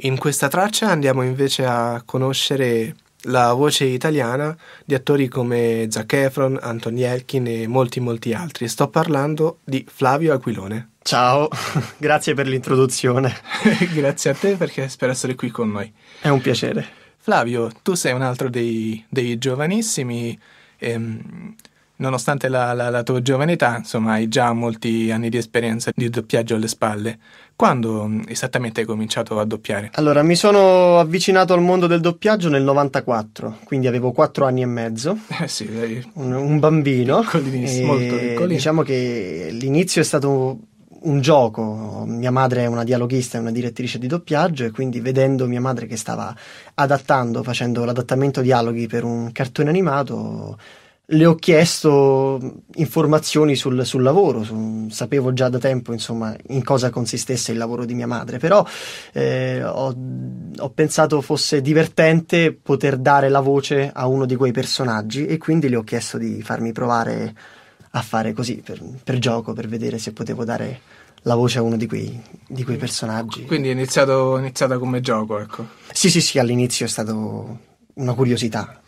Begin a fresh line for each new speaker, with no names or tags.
In questa traccia andiamo invece a conoscere la voce italiana di attori come Zac Efron, Anthony Elkin e molti molti altri. Sto parlando di Flavio Aquilone. Ciao, grazie per l'introduzione. grazie a te perché per essere qui con noi. È un piacere. Flavio, tu sei un altro dei, dei giovanissimi. Ehm, nonostante la, la, la, tua giovane età, insomma, hai già molti anni di esperienza di doppiaggio alle spalle. Quando mm, esattamente hai cominciato
a doppiare?
Allora, mi sono avvicinato al mondo del doppiaggio nel 94, quindi avevo 4 anni e mezzo.
Eh sì, dai.
Un, un bambino. Piccolinissimo, molto piccolino. Diciamo che l'inizio è stato un gioco. Mia madre è una dialoghista e una direttrice di doppiaggio e quindi vedendo mia madre che stava adattando, facendo l'adattamento dialoghi per un cartone animato, le ho chiesto informazioni sul, sul lavoro, su, sapevo già da tempo insomma, in cosa consistesse il lavoro di mia madre, però eh, ho, ho pensato fosse divertente poter dare la voce a uno di quei personaggi e quindi le ho chiesto di farmi provare a fare così per, per, gioco, per vedere se potevo dare la voce a uno di quei, di quei mm. personaggi.
Quindi è iniziato,
iniziata come gioco, ecco.
Sì, sì, sì, all'inizio è stata una curiosità.